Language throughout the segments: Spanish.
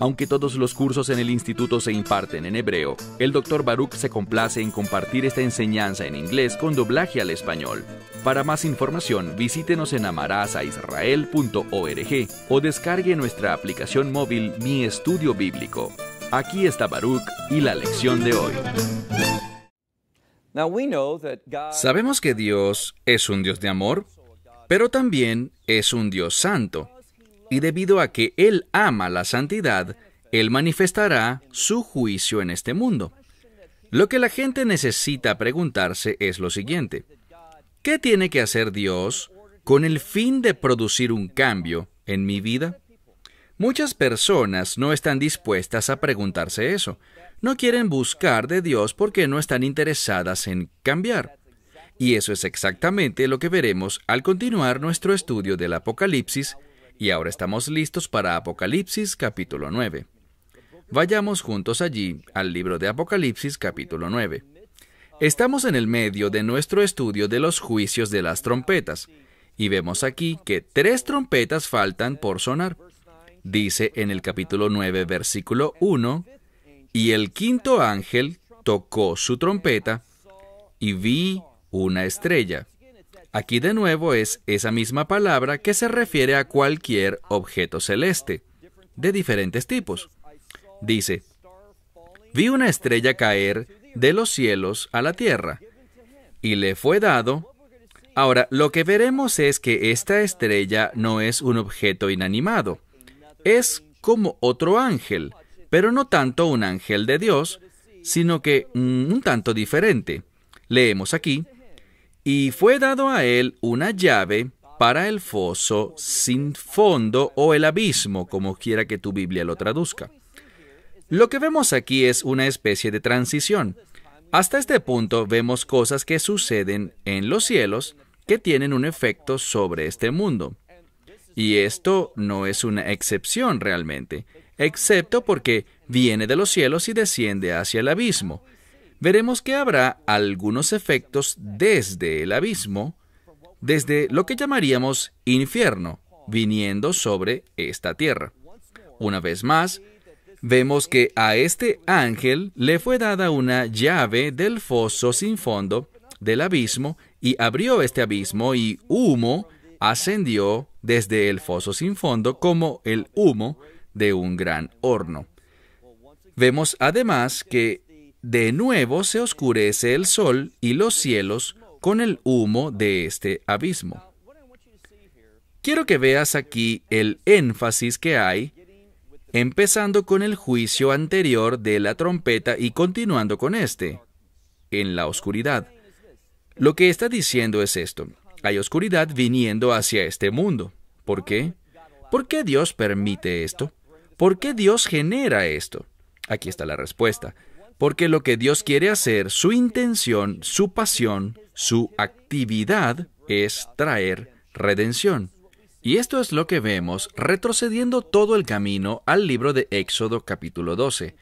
Aunque todos los cursos en el instituto se imparten en hebreo, el Dr. Baruch se complace en compartir esta enseñanza en inglés con doblaje al español. Para más información, visítenos en amarazaisrael.org o descargue nuestra aplicación móvil Mi Estudio Bíblico. Aquí está Baruch y la lección de hoy. Sabemos que Dios es un Dios de amor, pero también es un Dios santo y debido a que Él ama la santidad, Él manifestará su juicio en este mundo. Lo que la gente necesita preguntarse es lo siguiente. ¿Qué tiene que hacer Dios con el fin de producir un cambio en mi vida? Muchas personas no están dispuestas a preguntarse eso. No quieren buscar de Dios porque no están interesadas en cambiar. Y eso es exactamente lo que veremos al continuar nuestro estudio del Apocalipsis y ahora estamos listos para Apocalipsis capítulo 9. Vayamos juntos allí al libro de Apocalipsis capítulo 9. Estamos en el medio de nuestro estudio de los juicios de las trompetas, y vemos aquí que tres trompetas faltan por sonar. Dice en el capítulo 9, versículo 1, y el quinto ángel tocó su trompeta, y vi una estrella Aquí de nuevo es esa misma palabra que se refiere a cualquier objeto celeste, de diferentes tipos. Dice, vi una estrella caer de los cielos a la tierra, y le fue dado... Ahora, lo que veremos es que esta estrella no es un objeto inanimado, es como otro ángel, pero no tanto un ángel de Dios, sino que mm, un tanto diferente. Leemos aquí, y fue dado a él una llave para el foso sin fondo o el abismo, como quiera que tu Biblia lo traduzca. Lo que vemos aquí es una especie de transición. Hasta este punto vemos cosas que suceden en los cielos que tienen un efecto sobre este mundo. Y esto no es una excepción realmente, excepto porque viene de los cielos y desciende hacia el abismo veremos que habrá algunos efectos desde el abismo, desde lo que llamaríamos infierno, viniendo sobre esta tierra. Una vez más, vemos que a este ángel le fue dada una llave del foso sin fondo del abismo y abrió este abismo y humo ascendió desde el foso sin fondo como el humo de un gran horno. Vemos además que de nuevo se oscurece el sol y los cielos con el humo de este abismo. Quiero que veas aquí el énfasis que hay, empezando con el juicio anterior de la trompeta y continuando con este, en la oscuridad. Lo que está diciendo es esto, hay oscuridad viniendo hacia este mundo. ¿Por qué? ¿Por qué Dios permite esto? ¿Por qué Dios genera esto? Aquí está la respuesta. Porque lo que Dios quiere hacer, su intención, su pasión, su actividad es traer redención. Y esto es lo que vemos retrocediendo todo el camino al libro de Éxodo capítulo 12.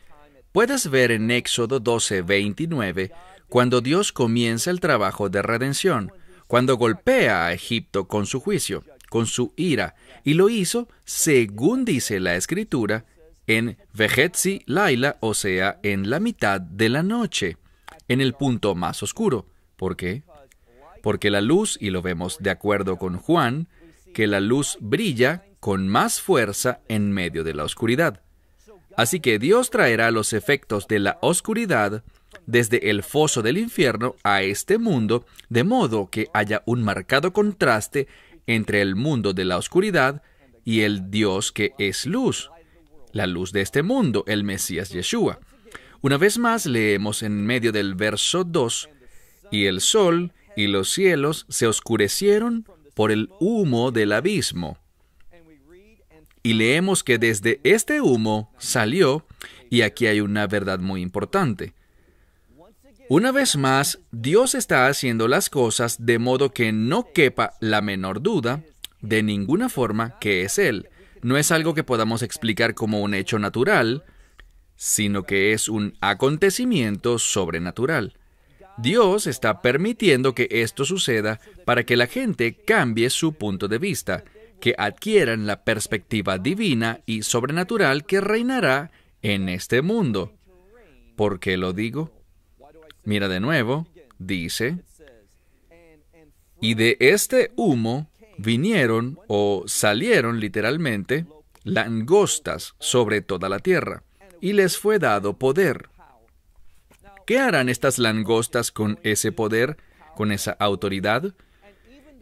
Puedes ver en Éxodo 12, 29, cuando Dios comienza el trabajo de redención, cuando golpea a Egipto con su juicio, con su ira, y lo hizo, según dice la Escritura, en Vejetzi Laila, o sea, en la mitad de la noche, en el punto más oscuro. ¿Por qué? Porque la luz, y lo vemos de acuerdo con Juan, que la luz brilla con más fuerza en medio de la oscuridad. Así que Dios traerá los efectos de la oscuridad desde el foso del infierno a este mundo, de modo que haya un marcado contraste entre el mundo de la oscuridad y el Dios que es luz la luz de este mundo, el Mesías Yeshua. Una vez más leemos en medio del verso 2, y el sol y los cielos se oscurecieron por el humo del abismo. Y leemos que desde este humo salió, y aquí hay una verdad muy importante. Una vez más, Dios está haciendo las cosas de modo que no quepa la menor duda, de ninguna forma, que es Él no es algo que podamos explicar como un hecho natural, sino que es un acontecimiento sobrenatural. Dios está permitiendo que esto suceda para que la gente cambie su punto de vista, que adquieran la perspectiva divina y sobrenatural que reinará en este mundo. ¿Por qué lo digo? Mira de nuevo, dice, y de este humo vinieron o salieron literalmente langostas sobre toda la tierra, y les fue dado poder. ¿Qué harán estas langostas con ese poder, con esa autoridad?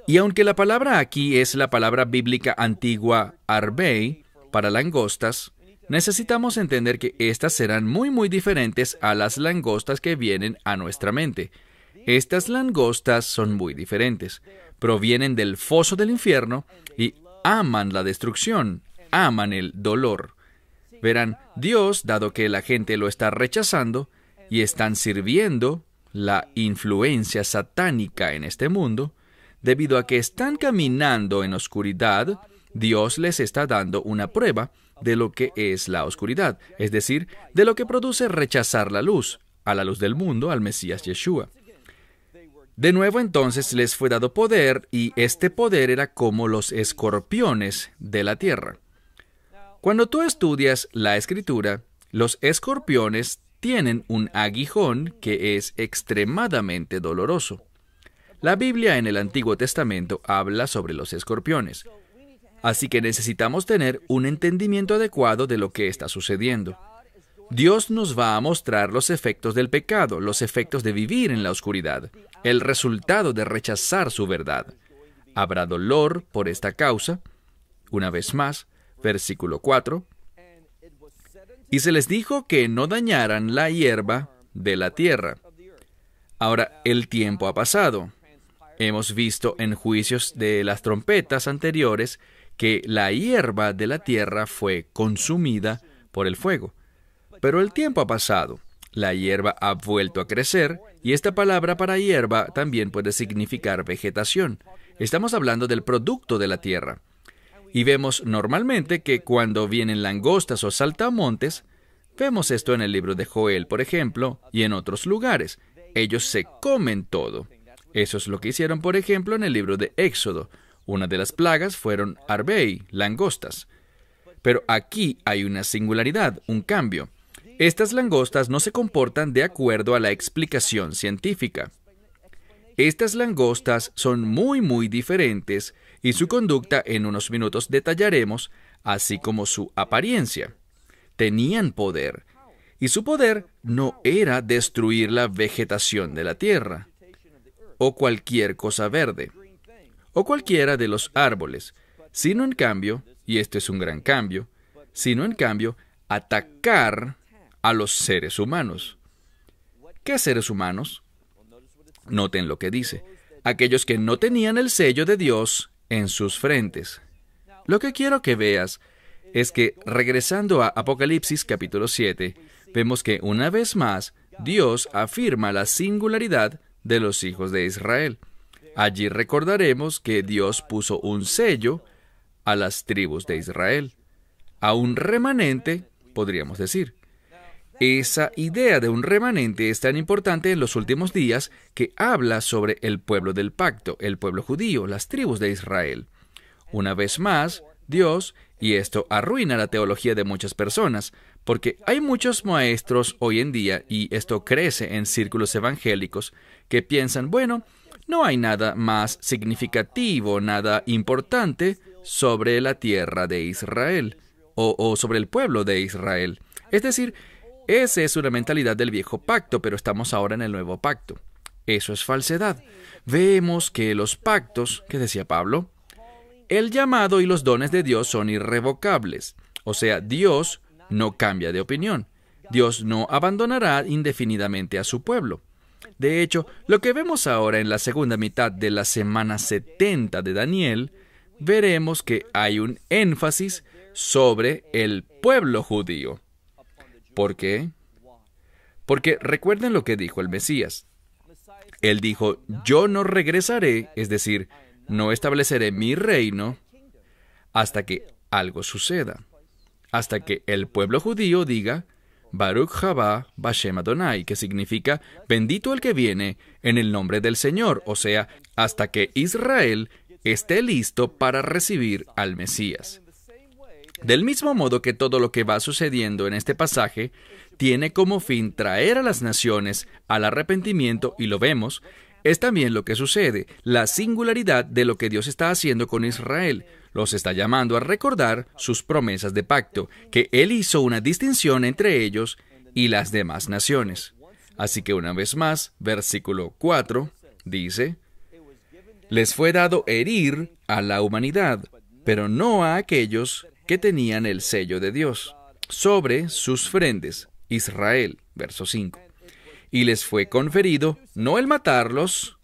Y aunque la palabra aquí es la palabra bíblica antigua arbei para langostas, necesitamos entender que estas serán muy muy diferentes a las langostas que vienen a nuestra mente. Estas langostas son muy diferentes provienen del foso del infierno y aman la destrucción, aman el dolor. Verán, Dios, dado que la gente lo está rechazando y están sirviendo la influencia satánica en este mundo, debido a que están caminando en oscuridad, Dios les está dando una prueba de lo que es la oscuridad, es decir, de lo que produce rechazar la luz, a la luz del mundo, al Mesías Yeshua. De nuevo entonces les fue dado poder y este poder era como los escorpiones de la tierra. Cuando tú estudias la escritura, los escorpiones tienen un aguijón que es extremadamente doloroso. La Biblia en el Antiguo Testamento habla sobre los escorpiones, así que necesitamos tener un entendimiento adecuado de lo que está sucediendo. Dios nos va a mostrar los efectos del pecado, los efectos de vivir en la oscuridad, el resultado de rechazar su verdad. Habrá dolor por esta causa. Una vez más, versículo 4. Y se les dijo que no dañaran la hierba de la tierra. Ahora, el tiempo ha pasado. Hemos visto en juicios de las trompetas anteriores que la hierba de la tierra fue consumida por el fuego. Pero el tiempo ha pasado, la hierba ha vuelto a crecer y esta palabra para hierba también puede significar vegetación. Estamos hablando del producto de la tierra. Y vemos normalmente que cuando vienen langostas o saltamontes, vemos esto en el libro de Joel, por ejemplo, y en otros lugares. Ellos se comen todo. Eso es lo que hicieron, por ejemplo, en el libro de Éxodo. Una de las plagas fueron arbei, langostas. Pero aquí hay una singularidad, un cambio. Estas langostas no se comportan de acuerdo a la explicación científica. Estas langostas son muy muy diferentes y su conducta en unos minutos detallaremos, así como su apariencia. Tenían poder, y su poder no era destruir la vegetación de la tierra, o cualquier cosa verde, o cualquiera de los árboles, sino en cambio, y esto es un gran cambio, sino en cambio, atacar a los seres humanos. ¿Qué seres humanos? Noten lo que dice. Aquellos que no tenían el sello de Dios en sus frentes. Lo que quiero que veas es que regresando a Apocalipsis capítulo 7, vemos que una vez más Dios afirma la singularidad de los hijos de Israel. Allí recordaremos que Dios puso un sello a las tribus de Israel, a un remanente, podríamos decir. Esa idea de un remanente es tan importante en los últimos días que habla sobre el pueblo del pacto, el pueblo judío, las tribus de Israel. Una vez más, Dios, y esto arruina la teología de muchas personas, porque hay muchos maestros hoy en día, y esto crece en círculos evangélicos, que piensan, bueno, no hay nada más significativo, nada importante sobre la tierra de Israel o, sobre el pueblo de Israel. Es decir, esa es una mentalidad del viejo pacto, pero estamos ahora en el nuevo pacto. Eso es falsedad. Vemos que los pactos, que decía Pablo, el llamado y los dones de Dios son irrevocables. O sea, Dios no cambia de opinión. Dios no abandonará indefinidamente a su pueblo. De hecho, lo que vemos ahora en la segunda mitad de la semana 70 de Daniel, veremos que hay un énfasis sobre el pueblo judío. ¿Por qué? Porque recuerden lo que dijo el Mesías. Él dijo, yo no regresaré, es decir, no estableceré mi reino hasta que algo suceda, hasta que el pueblo judío diga, Baruch Jabá Bashem Adonai, que significa bendito el que viene en el nombre del Señor, o sea, hasta que Israel esté listo para recibir al Mesías. Del mismo modo que todo lo que va sucediendo en este pasaje tiene como fin traer a las naciones al arrepentimiento, y lo vemos, es también lo que sucede, la singularidad de lo que Dios está haciendo con Israel. Los está llamando a recordar sus promesas de pacto, que Él hizo una distinción entre ellos y las demás naciones. Así que una vez más, versículo 4 dice, les fue dado herir a la humanidad, pero no a aquellos que tenían el sello de Dios sobre sus frentes, Israel, verso 5. Y les fue conferido no el matarlos,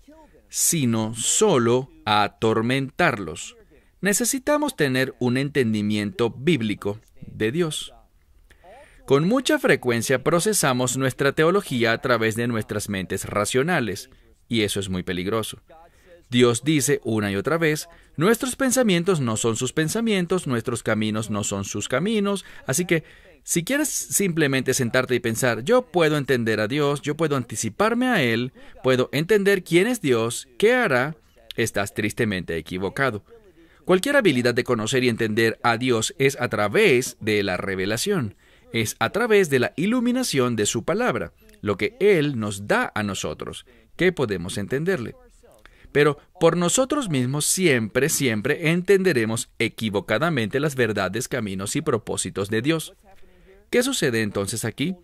sino solo atormentarlos. Necesitamos tener un entendimiento bíblico de Dios. Con mucha frecuencia procesamos nuestra teología a través de nuestras mentes racionales, y eso es muy peligroso. Dios dice una y otra vez, nuestros pensamientos no son sus pensamientos, nuestros caminos no son sus caminos, así que si quieres simplemente sentarte y pensar, yo puedo entender a Dios, yo puedo anticiparme a Él, puedo entender quién es Dios, qué hará, estás tristemente equivocado. Cualquier habilidad de conocer y entender a Dios es a través de la revelación, es a través de la iluminación de su palabra, lo que Él nos da a nosotros, que podemos entenderle pero por nosotros mismos siempre, siempre entenderemos equivocadamente las verdades, caminos y propósitos de Dios. ¿Qué sucede entonces aquí?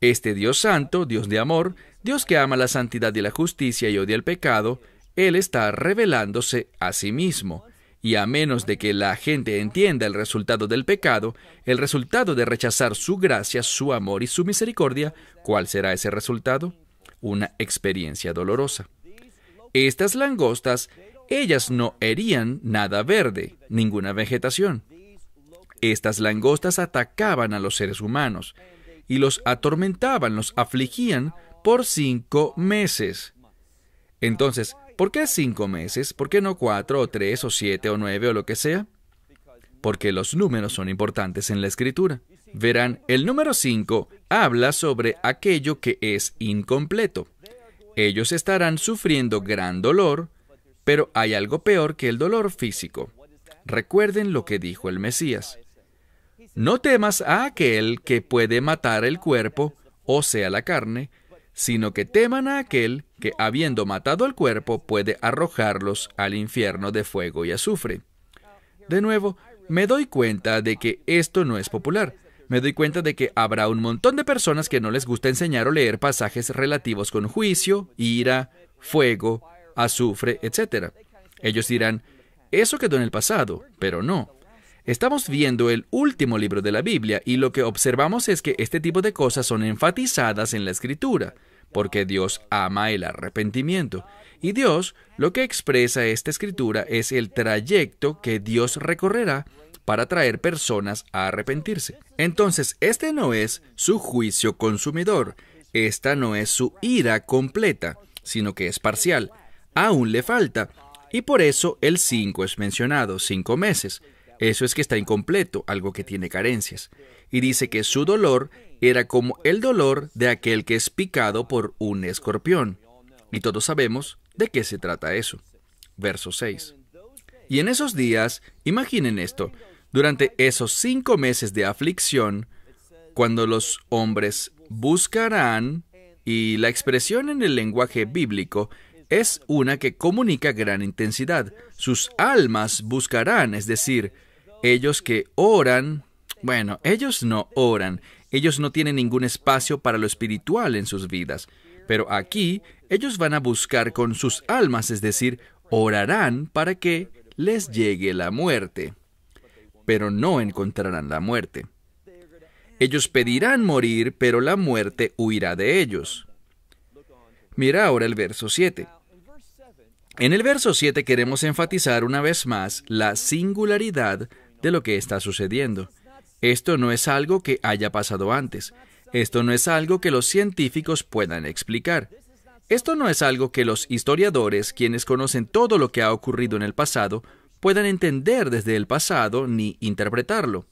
Este Dios santo, Dios de amor, Dios que ama la santidad y la justicia y odia el pecado, Él está revelándose a sí mismo. Y a menos de que la gente entienda el resultado del pecado, el resultado de rechazar su gracia, su amor y su misericordia, ¿cuál será ese resultado? Una experiencia dolorosa. Estas langostas, ellas no herían nada verde, ninguna vegetación. Estas langostas atacaban a los seres humanos y los atormentaban, los afligían por cinco meses. Entonces, ¿por qué cinco meses? ¿Por qué no cuatro o tres o siete o nueve o lo que sea? Porque los números son importantes en la escritura. Verán, el número cinco habla sobre aquello que es incompleto. Ellos estarán sufriendo gran dolor, pero hay algo peor que el dolor físico. Recuerden lo que dijo el Mesías. No temas a aquel que puede matar el cuerpo, o sea, la carne, sino que teman a aquel que, habiendo matado el cuerpo, puede arrojarlos al infierno de fuego y azufre. De nuevo, me doy cuenta de que esto no es popular, me doy cuenta de que habrá un montón de personas que no les gusta enseñar o leer pasajes relativos con juicio, ira, fuego, azufre, etc. Ellos dirán, eso quedó en el pasado, pero no. Estamos viendo el último libro de la Biblia y lo que observamos es que este tipo de cosas son enfatizadas en la escritura, porque Dios ama el arrepentimiento. Y Dios lo que expresa esta escritura es el trayecto que Dios recorrerá para traer personas a arrepentirse. Entonces, este no es su juicio consumidor, esta no es su ira completa, sino que es parcial. Aún le falta, y por eso el 5 es mencionado, 5 meses. Eso es que está incompleto, algo que tiene carencias. Y dice que su dolor era como el dolor de aquel que es picado por un escorpión. Y todos sabemos de qué se trata eso. Verso 6. Y en esos días, imaginen esto, durante esos cinco meses de aflicción, cuando los hombres buscarán, y la expresión en el lenguaje bíblico es una que comunica gran intensidad. Sus almas buscarán, es decir, ellos que oran, bueno, ellos no oran, ellos no tienen ningún espacio para lo espiritual en sus vidas, pero aquí ellos van a buscar con sus almas, es decir, orarán para que les llegue la muerte pero no encontrarán la muerte. Ellos pedirán morir, pero la muerte huirá de ellos. Mira ahora el verso 7. En el verso 7 queremos enfatizar una vez más la singularidad de lo que está sucediendo. Esto no es algo que haya pasado antes. Esto no es algo que los científicos puedan explicar. Esto no es algo que los historiadores, quienes conocen todo lo que ha ocurrido en el pasado, puedan entender desde el pasado ni interpretarlo.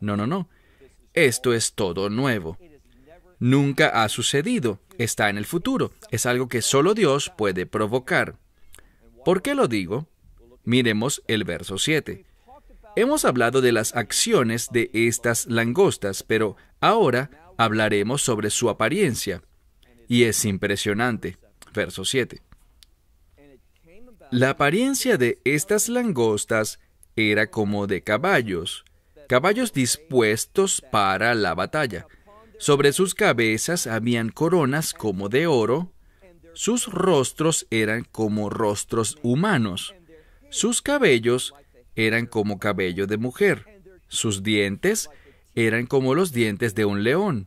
No, no, no. Esto es todo nuevo. Nunca ha sucedido. Está en el futuro. Es algo que solo Dios puede provocar. ¿Por qué lo digo? Miremos el verso 7. Hemos hablado de las acciones de estas langostas, pero ahora hablaremos sobre su apariencia. Y es impresionante. Verso 7. La apariencia de estas langostas era como de caballos, caballos dispuestos para la batalla. Sobre sus cabezas habían coronas como de oro, sus rostros eran como rostros humanos, sus cabellos eran como cabello de mujer, sus dientes eran como los dientes de un león,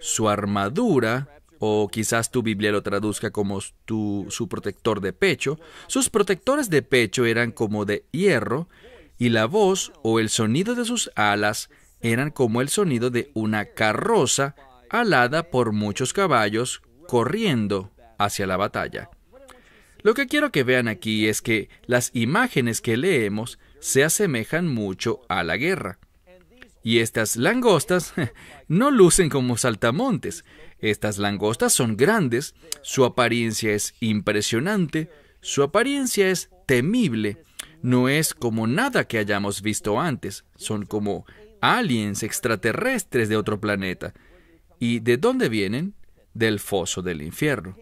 su armadura o quizás tu Biblia lo traduzca como su protector de pecho, sus protectores de pecho eran como de hierro, y la voz o el sonido de sus alas eran como el sonido de una carroza alada por muchos caballos corriendo hacia la batalla. Lo que quiero que vean aquí es que las imágenes que leemos se asemejan mucho a la guerra. Y estas langostas no lucen como saltamontes. Estas langostas son grandes, su apariencia es impresionante, su apariencia es temible. No es como nada que hayamos visto antes, son como aliens extraterrestres de otro planeta. ¿Y de dónde vienen? Del foso del infierno.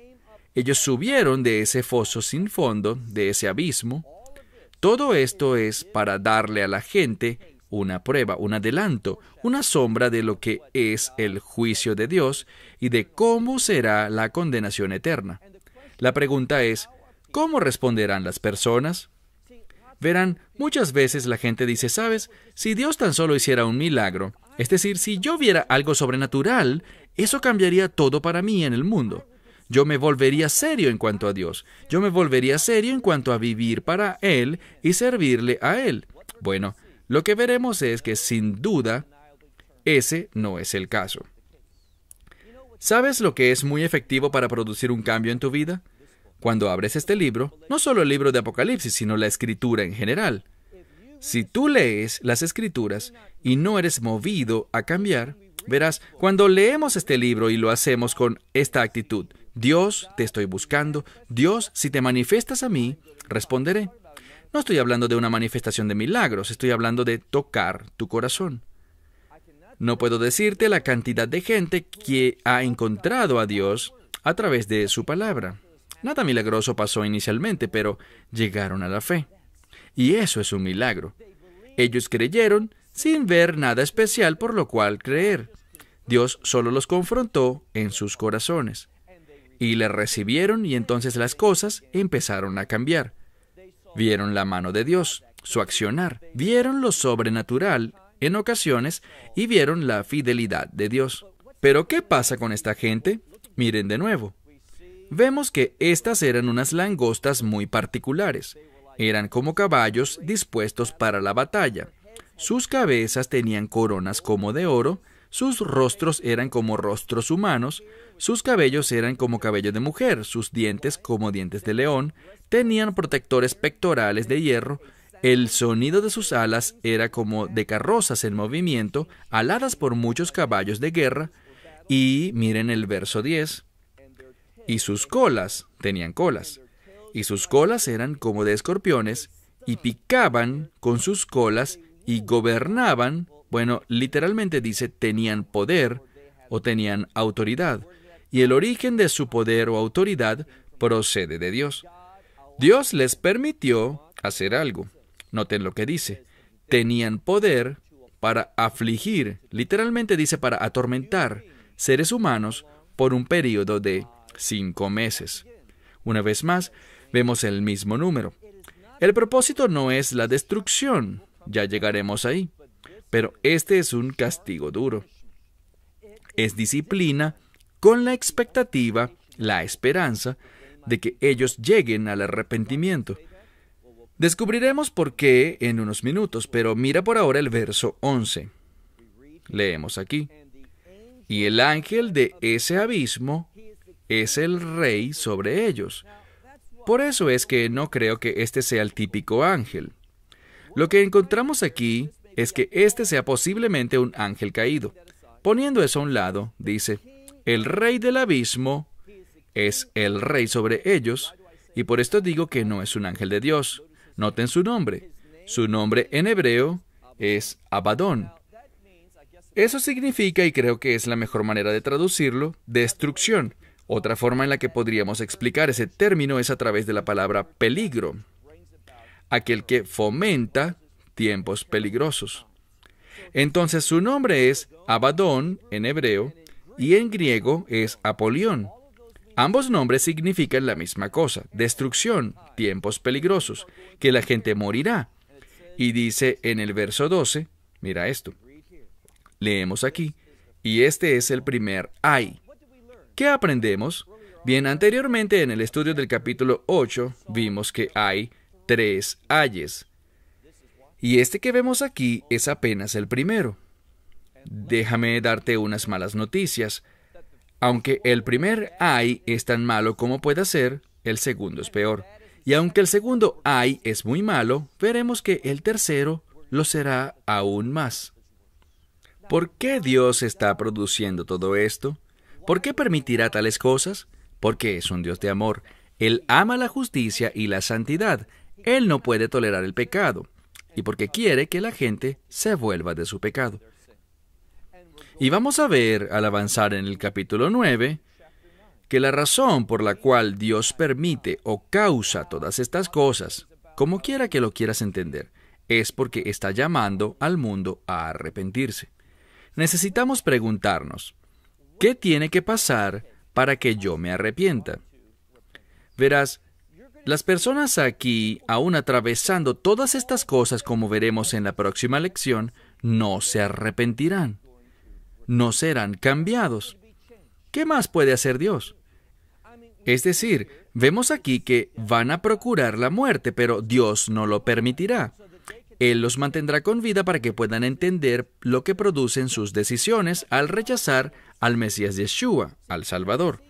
Ellos subieron de ese foso sin fondo, de ese abismo. Todo esto es para darle a la gente una prueba, un adelanto, una sombra de lo que es el juicio de Dios y de cómo será la condenación eterna. La pregunta es, ¿cómo responderán las personas? Verán, muchas veces la gente dice, sabes, si Dios tan solo hiciera un milagro, es decir, si yo viera algo sobrenatural, eso cambiaría todo para mí en el mundo. Yo me volvería serio en cuanto a Dios, yo me volvería serio en cuanto a vivir para Él y servirle a Él. Bueno, lo que veremos es que sin duda ese no es el caso. ¿Sabes lo que es muy efectivo para producir un cambio en tu vida? Cuando abres este libro, no solo el libro de Apocalipsis, sino la escritura en general. Si tú lees las escrituras y no eres movido a cambiar, verás, cuando leemos este libro y lo hacemos con esta actitud, Dios, te estoy buscando, Dios, si te manifiestas a mí, responderé. No estoy hablando de una manifestación de milagros, estoy hablando de tocar tu corazón. No puedo decirte la cantidad de gente que ha encontrado a Dios a través de su palabra. Nada milagroso pasó inicialmente, pero llegaron a la fe. Y eso es un milagro. Ellos creyeron sin ver nada especial por lo cual creer. Dios solo los confrontó en sus corazones. Y le recibieron y entonces las cosas empezaron a cambiar vieron la mano de Dios, su accionar, vieron lo sobrenatural en ocasiones y vieron la fidelidad de Dios. Pero ¿qué pasa con esta gente? Miren de nuevo. Vemos que estas eran unas langostas muy particulares. Eran como caballos dispuestos para la batalla. Sus cabezas tenían coronas como de oro sus rostros eran como rostros humanos, sus cabellos eran como cabello de mujer, sus dientes como dientes de león, tenían protectores pectorales de hierro, el sonido de sus alas era como de carrozas en movimiento, aladas por muchos caballos de guerra, y miren el verso 10, y sus colas tenían colas, y sus colas eran como de escorpiones, y picaban con sus colas y gobernaban bueno, literalmente dice tenían poder o tenían autoridad, y el origen de su poder o autoridad procede de Dios. Dios les permitió hacer algo. Noten lo que dice. Tenían poder para afligir, literalmente dice para atormentar seres humanos por un periodo de cinco meses. Una vez más, vemos el mismo número. El propósito no es la destrucción, ya llegaremos ahí. Pero este es un castigo duro. Es disciplina con la expectativa, la esperanza, de que ellos lleguen al arrepentimiento. Descubriremos por qué en unos minutos, pero mira por ahora el verso 11. Leemos aquí. Y el ángel de ese abismo es el rey sobre ellos. Por eso es que no creo que este sea el típico ángel. Lo que encontramos aquí es que este sea posiblemente un ángel caído. Poniendo eso a un lado, dice, el rey del abismo es el rey sobre ellos, y por esto digo que no es un ángel de Dios. Noten su nombre. Su nombre en hebreo es Abadón. Eso significa, y creo que es la mejor manera de traducirlo, destrucción. Otra forma en la que podríamos explicar ese término es a través de la palabra peligro. Aquel que fomenta tiempos peligrosos. Entonces su nombre es Abadón en hebreo y en griego es Apolión. Ambos nombres significan la misma cosa, destrucción, tiempos peligrosos, que la gente morirá. Y dice en el verso 12, mira esto, leemos aquí, y este es el primer ay. ¿Qué aprendemos? Bien, anteriormente en el estudio del capítulo 8 vimos que hay tres ayes. Y este que vemos aquí es apenas el primero. Déjame darte unas malas noticias. Aunque el primer ay es tan malo como pueda ser, el segundo es peor. Y aunque el segundo ay es muy malo, veremos que el tercero lo será aún más. ¿Por qué Dios está produciendo todo esto? ¿Por qué permitirá tales cosas? Porque es un Dios de amor. Él ama la justicia y la santidad. Él no puede tolerar el pecado y porque quiere que la gente se vuelva de su pecado. Y vamos a ver, al avanzar en el capítulo 9, que la razón por la cual Dios permite o causa todas estas cosas, como quiera que lo quieras entender, es porque está llamando al mundo a arrepentirse. Necesitamos preguntarnos, ¿qué tiene que pasar para que yo me arrepienta? Verás, las personas aquí, aún atravesando todas estas cosas como veremos en la próxima lección, no se arrepentirán, no serán cambiados. ¿Qué más puede hacer Dios? Es decir, vemos aquí que van a procurar la muerte, pero Dios no lo permitirá. Él los mantendrá con vida para que puedan entender lo que producen sus decisiones al rechazar al Mesías Yeshua, al Salvador.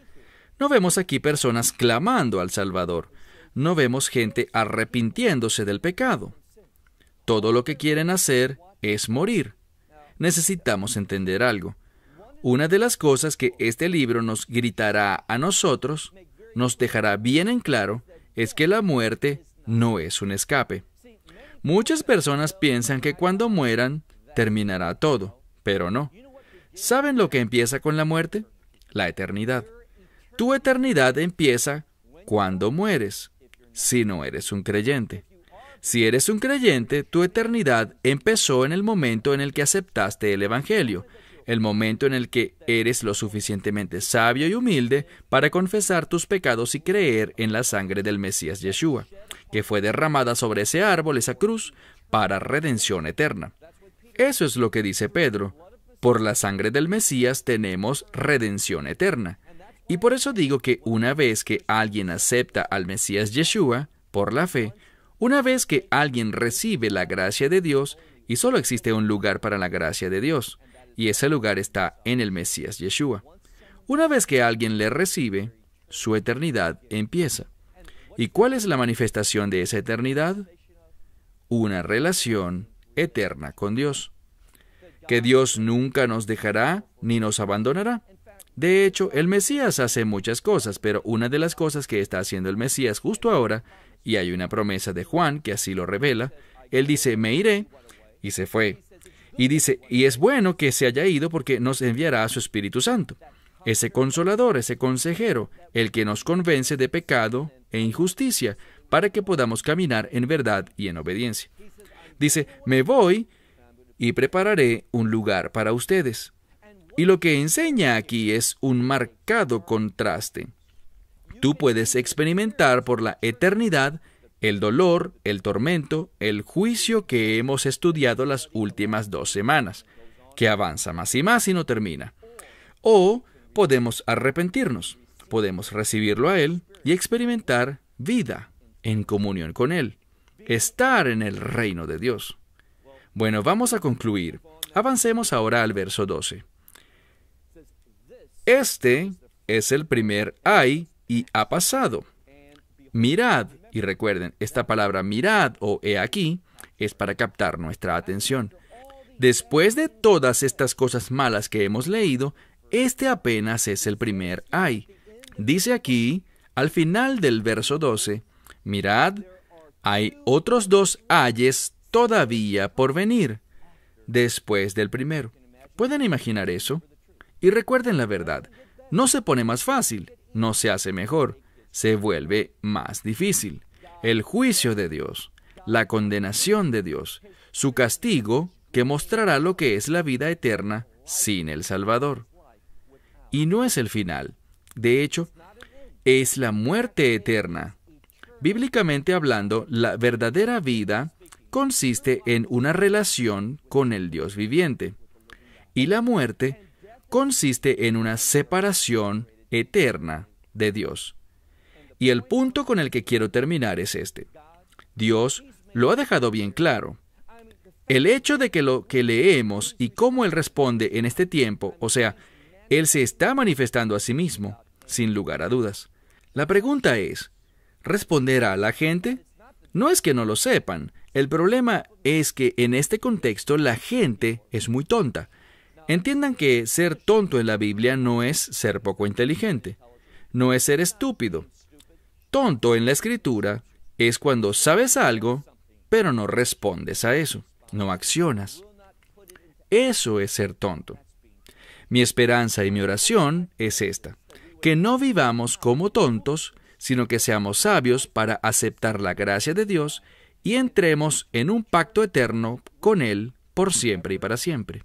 No vemos aquí personas clamando al Salvador no vemos gente arrepintiéndose del pecado. Todo lo que quieren hacer es morir. Necesitamos entender algo. Una de las cosas que este libro nos gritará a nosotros, nos dejará bien en claro, es que la muerte no es un escape. Muchas personas piensan que cuando mueran terminará todo, pero no. ¿Saben lo que empieza con la muerte? La eternidad. Tu eternidad empieza cuando mueres si no eres un creyente. Si eres un creyente, tu eternidad empezó en el momento en el que aceptaste el Evangelio, el momento en el que eres lo suficientemente sabio y humilde para confesar tus pecados y creer en la sangre del Mesías Yeshua, que fue derramada sobre ese árbol, esa cruz, para redención eterna. Eso es lo que dice Pedro. Por la sangre del Mesías tenemos redención eterna. Y por eso digo que una vez que alguien acepta al Mesías Yeshua por la fe, una vez que alguien recibe la gracia de Dios, y solo existe un lugar para la gracia de Dios, y ese lugar está en el Mesías Yeshua. Una vez que alguien le recibe, su eternidad empieza. ¿Y cuál es la manifestación de esa eternidad? Una relación eterna con Dios. Que Dios nunca nos dejará ni nos abandonará. De hecho, el Mesías hace muchas cosas, pero una de las cosas que está haciendo el Mesías justo ahora, y hay una promesa de Juan que así lo revela, él dice, me iré, y se fue. Y dice, y es bueno que se haya ido porque nos enviará a su Espíritu Santo, ese consolador, ese consejero, el que nos convence de pecado e injusticia, para que podamos caminar en verdad y en obediencia. Dice, me voy y prepararé un lugar para ustedes. Y lo que enseña aquí es un marcado contraste. Tú puedes experimentar por la eternidad el dolor, el tormento, el juicio que hemos estudiado las últimas dos semanas, que avanza más y más y no termina. O podemos arrepentirnos, podemos recibirlo a Él y experimentar vida en comunión con Él, estar en el reino de Dios. Bueno, vamos a concluir. Avancemos ahora al verso 12. Este es el primer hay y ha pasado. Mirad, y recuerden, esta palabra mirad o he aquí es para captar nuestra atención. Después de todas estas cosas malas que hemos leído, este apenas es el primer hay. Dice aquí, al final del verso 12, mirad, hay otros dos ayes todavía por venir, después del primero. ¿Pueden imaginar eso? Y recuerden la verdad, no se pone más fácil, no se hace mejor, se vuelve más difícil. El juicio de Dios, la condenación de Dios, su castigo que mostrará lo que es la vida eterna sin el Salvador. Y no es el final, de hecho, es la muerte eterna. Bíblicamente hablando, la verdadera vida consiste en una relación con el Dios viviente. Y la muerte consiste en una separación eterna de Dios. Y el punto con el que quiero terminar es este. Dios lo ha dejado bien claro. El hecho de que lo que leemos y cómo Él responde en este tiempo, o sea, Él se está manifestando a sí mismo, sin lugar a dudas. La pregunta es, ¿responderá a la gente? No es que no lo sepan, el problema es que en este contexto la gente es muy tonta. Entiendan que ser tonto en la Biblia no es ser poco inteligente, no es ser estúpido. Tonto en la escritura es cuando sabes algo, pero no respondes a eso, no accionas. Eso es ser tonto. Mi esperanza y mi oración es esta, que no vivamos como tontos, sino que seamos sabios para aceptar la gracia de Dios y entremos en un pacto eterno con Él por siempre y para siempre.